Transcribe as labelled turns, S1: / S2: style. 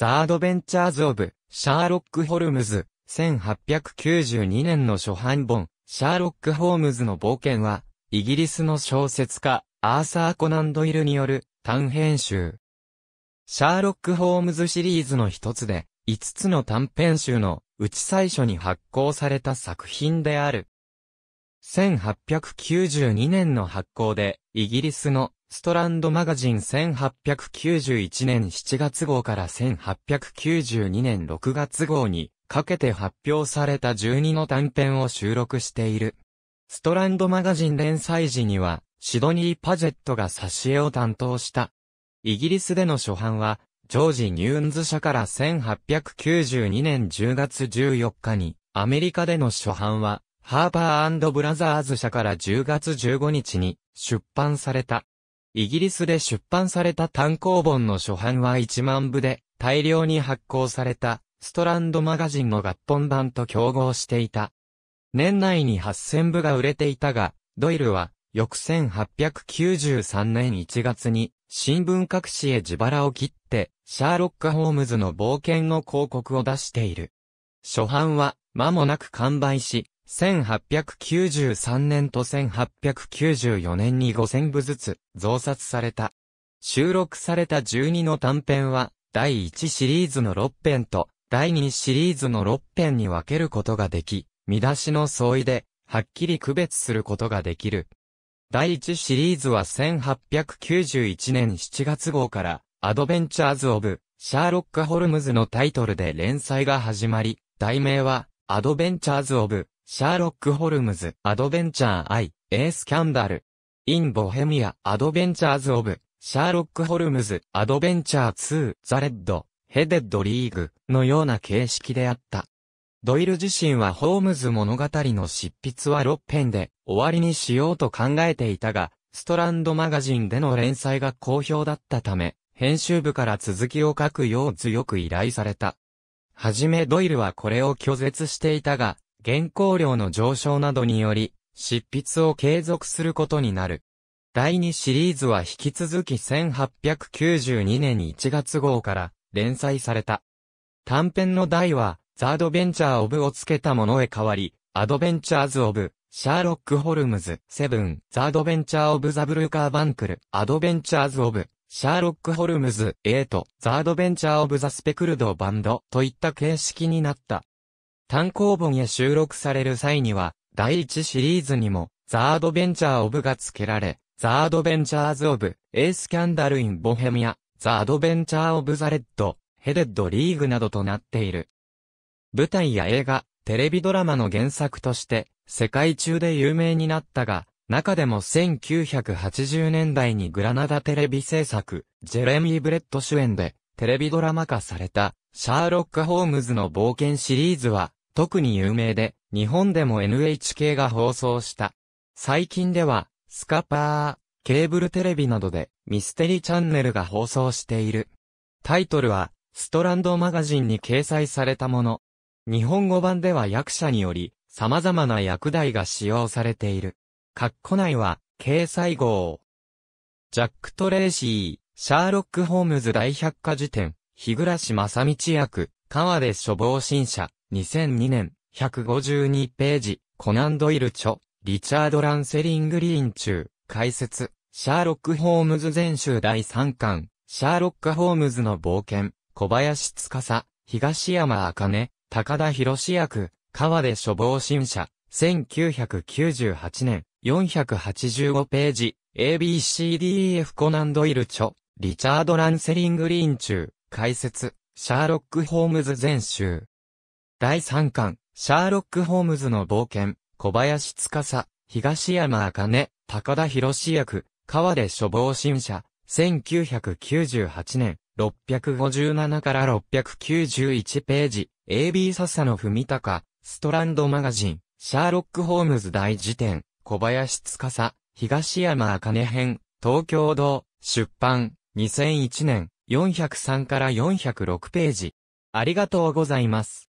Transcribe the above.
S1: ザ・アドベンチャーズ・オブ・シャーロック・ホルムズ、1892年の初版本、シャーロック・ホームズの冒険は、イギリスの小説家、アーサー・コナンドイルによる短編集。シャーロック・ホームズシリーズの一つで、5つの短編集のうち最初に発行された作品である。1892年の発行で、イギリスのストランドマガジン1891年7月号から1892年6月号にかけて発表された12の短編を収録している。ストランドマガジン連載時には、シドニー・パジェットが挿絵を担当した。イギリスでの初版は、ジョージ・ニューンズ社から1892年10月14日に、アメリカでの初版は、ハーバーブラザーズ社から10月15日に出版された。イギリスで出版された単行本の初版は1万部で、大量に発行された、ストランドマガジンの合本版と競合していた。年内に8000部が売れていたが、ドイルは、翌1893年1月に、新聞各紙へ自腹を切って、シャーロック・ホームズの冒険の広告を出している。初版は、間もなく完売し、1893年と1894年に5000部ずつ増刷された。収録された12の短編は、第1シリーズの6編と、第2シリーズの6編に分けることができ、見出しの相違で、はっきり区別することができる。第1シリーズは1891年7月号から、アドベンチャーズ・オブ・シャーロック・ホルムズのタイトルで連載が始まり、題名は、アドベンチャーズ・オブ・シャーロック・ホルムズ、アドベンチャー・アイ、エース・キャンダル、イン・ボヘミア、アドベンチャーズ・オブ、シャーロック・ホルムズ、アドベンチャー2、ザ・レッド、ヘデッド・リーグのような形式であった。ドイル自身はホームズ物語の執筆は6編で終わりにしようと考えていたが、ストランドマガジンでの連載が好評だったため、編集部から続きを書くよう強く依頼された。はじめドイルはこれを拒絶していたが、原稿料の上昇などにより、執筆を継続することになる。第2シリーズは引き続き1892年1月号から連載された。短編の題は、ザ・アドベンチャー・オブをつけたものへ変わり、アドベンチャーズ・オブ、シャーロック・ホルムズ、セブン、ザ・アドベンチャー・オブ・ザ・ブルーカー・バンクル、アドベンチャーズ・オブ、シャーロック・ホルムズ、エイト、ザ・アドベンチャー・オブ・ザ・スペクルド・バンドといった形式になった。単行本へ収録される際には、第1シリーズにも、ザ・アドベンチャー・オブが付けられ、ザ・アドベンチャーズ・オブ、エース・キャンダル・イン・ボヘミア、ザ・アドベンチャー・オブ・ザ・レッド、ヘデッド・リーグなどとなっている。舞台や映画、テレビドラマの原作として、世界中で有名になったが、中でも1980年代にグラナダテレビ制作、ジェレミー・ブレット主演で、テレビドラマ化された、シャーロック・ホームズの冒険シリーズは、特に有名で、日本でも NHK が放送した。最近では、スカパー、ケーブルテレビなどでミステリーチャンネルが放送している。タイトルは、ストランドマガジンに掲載されたもの。日本語版では役者により、様々な役題が使用されている。括弧内は、掲載号。ジャック・トレーシー、シャーロック・ホームズ大百科事典、日暮正道役、川で処防新社、2002年、152ページ、コナンドイル著、リチャード・ランセリングリーン中、解説、シャーロック・ホームズ全集第3巻、シャーロック・ホームズの冒険、小林司、東山茜、高田博役、川出処方新社、1998年、485ページ、ABCDEF コナンドイル著、リチャード・ランセリングリーン中、解説、シャーロック・ホームズ全集。第3巻、シャーロック・ホームズの冒険、小林司、東山茜、高田博士役、川出処防新社、1998年、657から691ページ、AB 笹野文隆、ストランドマガジン、シャーロック・ホームズ大辞典、小林司、東山茜編、東京堂、出版、2001年、403から406ページ。ありがとうございます。